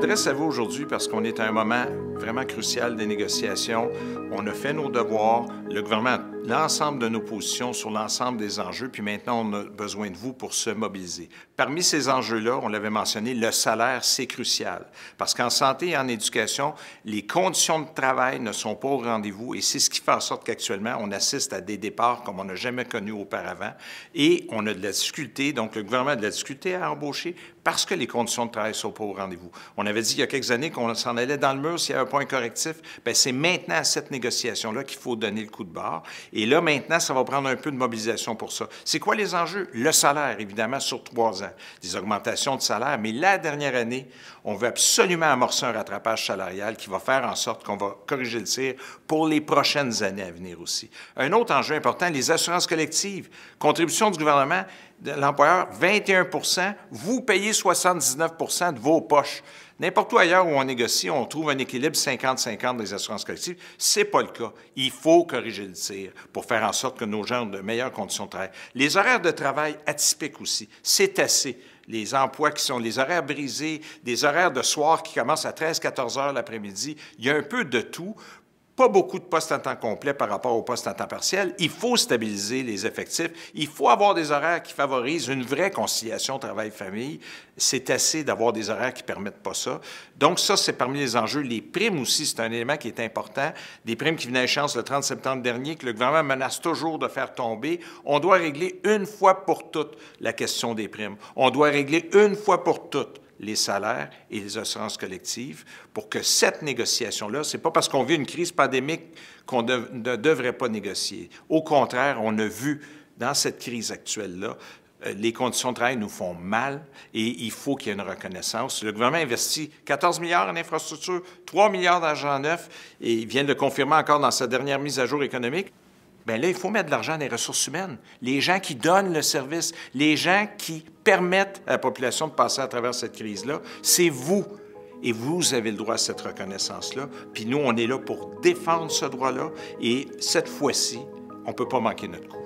m'adresse à vous aujourd'hui parce qu'on est à un moment vraiment crucial des négociations. On a fait nos devoirs. Le gouvernement l'ensemble de nos positions sur l'ensemble des enjeux, puis maintenant, on a besoin de vous pour se mobiliser. Parmi ces enjeux-là, on l'avait mentionné, le salaire, c'est crucial, parce qu'en santé et en éducation, les conditions de travail ne sont pas au rendez-vous, et c'est ce qui fait en sorte qu'actuellement, on assiste à des départs comme on n'a jamais connu auparavant, et on a de la difficulté, donc le gouvernement a de la difficulté à embaucher parce que les conditions de travail ne sont pas au rendez-vous. On avait dit il y a quelques années qu'on s'en allait dans le mur s'il y avait point correctif, ben, c'est maintenant à cette négociation-là qu'il faut donner le coup de barre. Et là, maintenant, ça va prendre un peu de mobilisation pour ça. C'est quoi les enjeux? Le salaire, évidemment, sur trois ans. Des augmentations de salaire, mais la dernière année, on veut absolument amorcer un rattrapage salarial qui va faire en sorte qu'on va corriger le tir pour les prochaines années à venir aussi. Un autre enjeu important, les assurances collectives. Contribution du gouvernement, l'employeur 21 vous payez 79 de vos poches. N'importe où ailleurs où on négocie, on trouve un équilibre 50-50 des assurances collectives. Ce n'est pas le cas. Il faut corriger le tir pour faire en sorte que nos gens aient de meilleures conditions de travail. Les horaires de travail atypiques aussi, c'est assez. Les emplois qui sont les horaires brisés, des horaires de soir qui commencent à 13-14 heures l'après-midi, il y a un peu de tout pas beaucoup de postes en temps complet par rapport aux postes en temps partiel. Il faut stabiliser les effectifs. Il faut avoir des horaires qui favorisent une vraie conciliation travail-famille. C'est assez d'avoir des horaires qui permettent pas ça. Donc ça, c'est parmi les enjeux. Les primes aussi, c'est un élément qui est important. Des primes qui venaient à chance le 30 septembre dernier, que le gouvernement menace toujours de faire tomber. On doit régler une fois pour toutes la question des primes. On doit régler une fois pour toutes les salaires et les assurances collectives pour que cette négociation-là, ce n'est pas parce qu'on vit une crise pandémique qu'on ne devrait pas négocier. Au contraire, on a vu dans cette crise actuelle-là, euh, les conditions de travail nous font mal et il faut qu'il y ait une reconnaissance. Le gouvernement investit 14 milliards en infrastructures, 3 milliards d'argent neuf et il vient de le confirmer encore dans sa dernière mise à jour économique. Bien là, il faut mettre de l'argent dans les ressources humaines. Les gens qui donnent le service, les gens qui permettent à la population de passer à travers cette crise-là, c'est vous. Et vous avez le droit à cette reconnaissance-là. Puis nous, on est là pour défendre ce droit-là. Et cette fois-ci, on ne peut pas manquer notre coup.